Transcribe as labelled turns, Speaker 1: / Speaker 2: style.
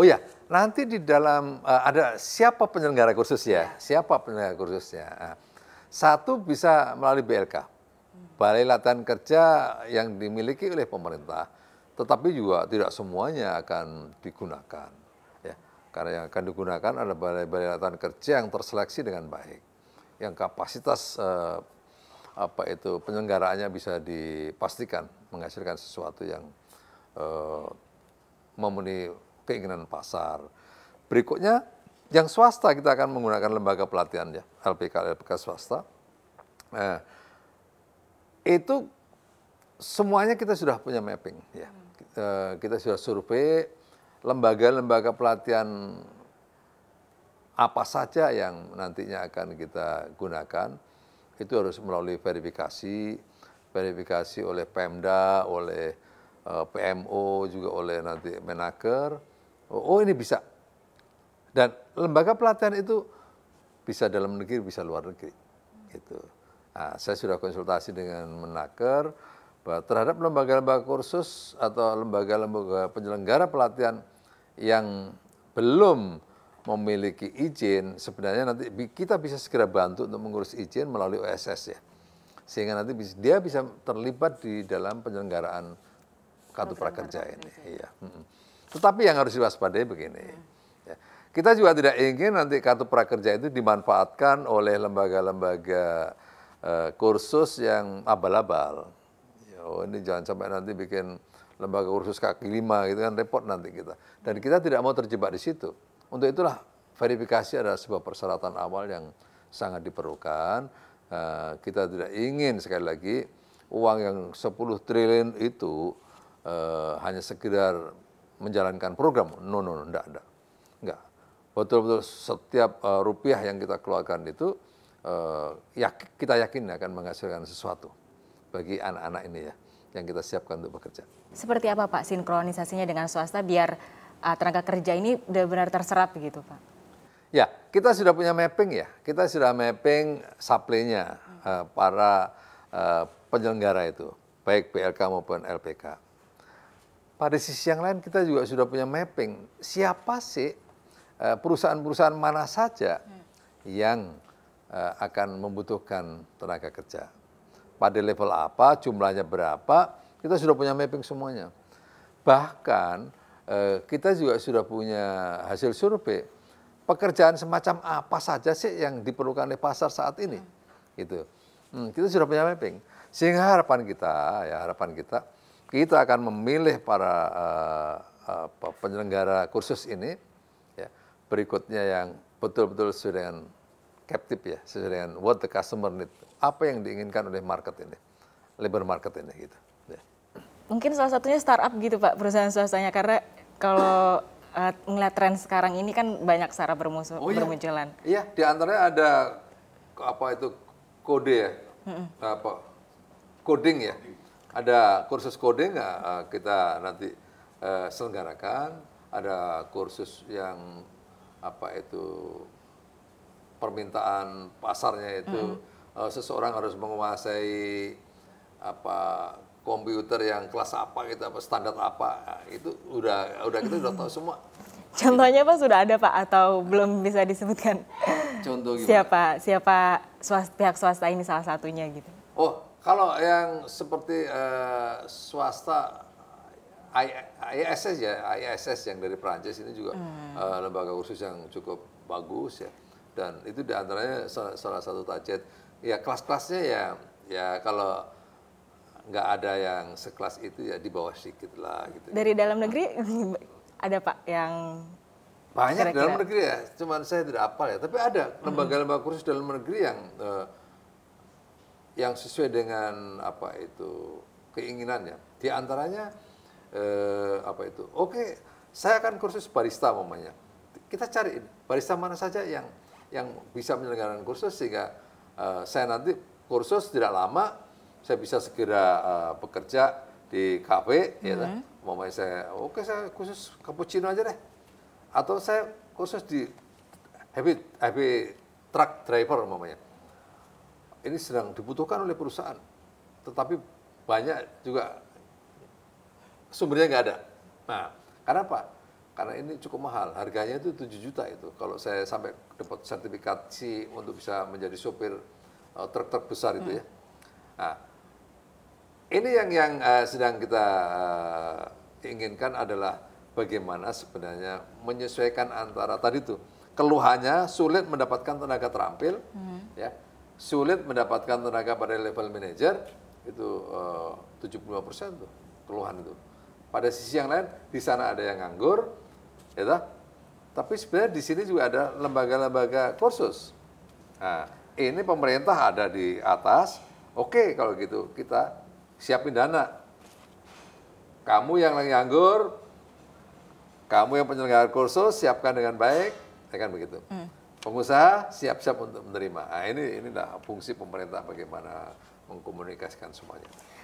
Speaker 1: Oh ya, nanti di dalam uh, ada siapa penyelenggara kursus ya? Iya. Siapa penyelenggara kursusnya? Nah, satu bisa melalui BLK, Balai Latihan Kerja yang dimiliki oleh pemerintah, tetapi juga tidak semuanya akan digunakan. Ya, karena yang akan digunakan adalah balai-balai latihan kerja yang terseleksi dengan baik, yang kapasitas uh, apa itu penyelenggaraannya bisa dipastikan menghasilkan sesuatu yang uh, memenuhi keinginan pasar. Berikutnya yang swasta kita akan menggunakan lembaga pelatihan ya, LPK LPK swasta. Eh, itu semuanya kita sudah punya mapping ya. Eh, kita sudah survei lembaga-lembaga pelatihan apa saja yang nantinya akan kita gunakan itu harus melalui verifikasi verifikasi oleh Pemda, oleh eh, PMO juga oleh nanti Menaker Oh, oh ini bisa. Dan lembaga pelatihan itu bisa dalam negeri, bisa luar negeri. Gitu. Nah, saya sudah konsultasi dengan menaker bahwa terhadap lembaga-lembaga kursus atau lembaga-lembaga penyelenggara pelatihan yang belum memiliki izin, sebenarnya nanti kita bisa segera bantu untuk mengurus izin melalui OSS ya. Sehingga nanti bisa, dia bisa terlibat di dalam penyelenggaraan kartu prakerja ini. Iya. Hmm. Tetapi yang harus diwaspadai begini. Ya. Kita juga tidak ingin nanti kartu prakerja itu dimanfaatkan oleh lembaga-lembaga uh, kursus yang abal-abal. Ya, oh ini jangan sampai nanti bikin lembaga kursus kaki lima gitu kan repot nanti kita. Dan kita tidak mau terjebak di situ. Untuk itulah verifikasi adalah sebuah persyaratan awal yang sangat diperlukan. Eh, kita tidak ingin sekali lagi uang yang 10 triliun itu eh, hanya sekedar menjalankan program. No, no, no, enggak, enggak. Enggak. Betul-betul setiap uh, rupiah yang kita keluarkan itu uh, ya, kita yakin akan menghasilkan sesuatu bagi anak-anak ini ya yang kita siapkan untuk bekerja.
Speaker 2: Seperti apa Pak sinkronisasinya dengan swasta biar uh, tenaga kerja ini benar-benar terserap begitu Pak?
Speaker 1: Ya, kita sudah punya mapping ya. Kita sudah mapping supply-nya uh, para uh, penyelenggara itu, baik PLK maupun LPK pada sisi yang lain kita juga sudah punya mapping. Siapa sih eh, perusahaan-perusahaan mana saja hmm. yang eh, akan membutuhkan tenaga kerja? Pada level apa, jumlahnya berapa, kita sudah punya mapping semuanya. Bahkan eh, kita juga sudah punya hasil survei pekerjaan semacam apa saja sih yang diperlukan oleh pasar saat ini. Hmm. Gitu. Hmm, kita sudah punya mapping. Sehingga harapan kita, ya harapan kita, kita akan memilih para uh, uh, penyelenggara kursus ini ya, berikutnya yang betul-betul sesuai dengan captive ya sesuai dengan what the customer need apa yang diinginkan oleh market ini labor market ini gitu ya.
Speaker 2: mungkin salah satunya startup gitu pak perusahaan swastanya karena kalau uh, tren sekarang ini kan banyak cara bermusuh oh, iya. bermunculan
Speaker 1: iya di antaranya ada apa itu kode ya mm -mm. apa coding ya ada kursus coding uh, eh, kita nanti eh, selenggarakan, ada kursus yang apa itu permintaan pasarnya itu mm. seseorang harus menguasai apa komputer yang kelas apa gitu apa standar apa nah, itu udah udah kita udah tahu semua.
Speaker 2: Contohnya apa sudah ada Pak atau belum bisa disebutkan? Contoh gimana? Siapa siapa swas, pihak swasta ini salah satunya gitu?
Speaker 1: Oh kalau yang seperti uh, swasta ISS ya, ISS yang dari Prancis ini juga hmm. uh, lembaga khusus yang cukup bagus ya. Dan itu diantaranya salah, salah satu target. Ya kelas-kelasnya ya, ya kalau nggak ada yang sekelas itu ya di bawah sedikit lah gitu. Dari
Speaker 2: dalam negeri ada pak yang banyak Kira-kira. dalam negeri ya,
Speaker 1: cuman saya tidak apa ya. Tapi ada hmm. lembaga-lembaga khusus dalam negeri yang uh, yang sesuai dengan apa itu keinginannya. Di antaranya eh, apa itu? Oke, saya akan kursus barista mamanya. Kita cari barista mana saja yang yang bisa menyelenggarakan kursus sehingga eh, saya nanti kursus tidak lama saya bisa segera eh, bekerja di kafe mm -hmm. ya kan? mamanya mm-hmm. saya oke okay, saya kursus cappuccino aja deh atau saya kursus di heavy heavy truck driver mamanya ini sedang dibutuhkan oleh perusahaan, tetapi banyak juga sumbernya nggak ada. Nah, karena apa? Karena ini cukup mahal, harganya itu 7 juta itu. Kalau saya sampai dapat sertifikasi untuk bisa menjadi sopir truk-truk eh, besar itu ya. Nah, ini yang yang uh, sedang kita uh, inginkan adalah bagaimana sebenarnya menyesuaikan antara tadi itu keluhannya sulit mendapatkan tenaga terampil, hmm. ya sulit mendapatkan tenaga pada level manager itu eh, uh, 75 persen tuh keluhan itu. Pada sisi yang lain di sana ada yang nganggur, ya tak? Tapi sebenarnya di sini juga ada lembaga-lembaga kursus. Nah, ini pemerintah ada di atas. Oke, okay, kalau gitu kita siapin dana. Kamu yang lagi nganggur, kamu yang penyelenggara kursus siapkan dengan baik, ya kan begitu. Hmm pengusaha siap-siap untuk menerima. Nah,
Speaker 2: ini dah fungsi pemerintah bagaimana mengkomunikasikan semuanya.